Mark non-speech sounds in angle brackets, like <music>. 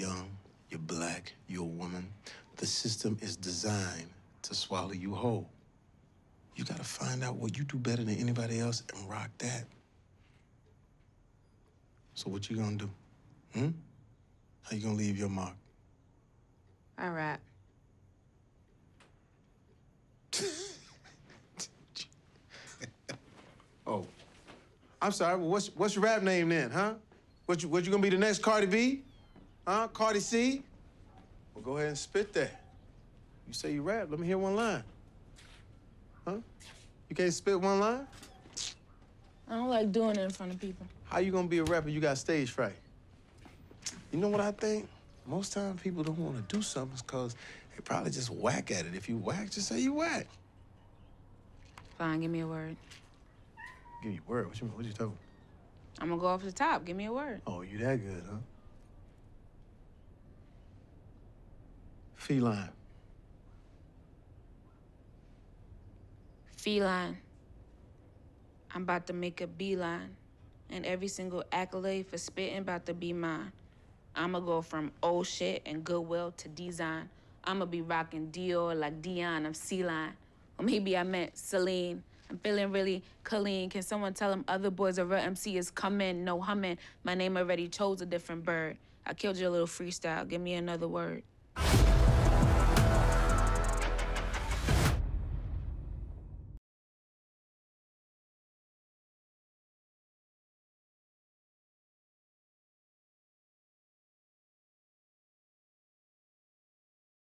young, you're black, you're a woman. The system is designed to swallow you whole. You gotta find out what you do better than anybody else and rock that. So what you gonna do? Hmm? How you gonna leave your mark? All right. <laughs> oh. I'm sorry, what's what's your rap name then, huh? What you what you gonna be the next Cardi B? Huh, Cardi C? Well, go ahead and spit that. You say you rap, let me hear one line. Huh? You can't spit one line? I don't like doing it in front of people. How you gonna be a rapper? You got stage fright. You know what I think? Most times people don't want to do something because they probably just whack at it. If you whack, just say you whack. Fine, give me a word. Give you a word? What you, what you talking I'm gonna go off the top. Give me a word. Oh, you that good, huh? Feline. Feline. I'm about to make a beeline, and every single accolade for spitting about to be mine. I'ma go from old shit and goodwill to design. I'ma be rocking Dior like Dion, I'm C-line. Or maybe I meant Celine. I'm feeling really clean. Can someone tell them other boys a real MC is coming? No humming. My name already chose a different bird. I killed your little freestyle. Give me another word.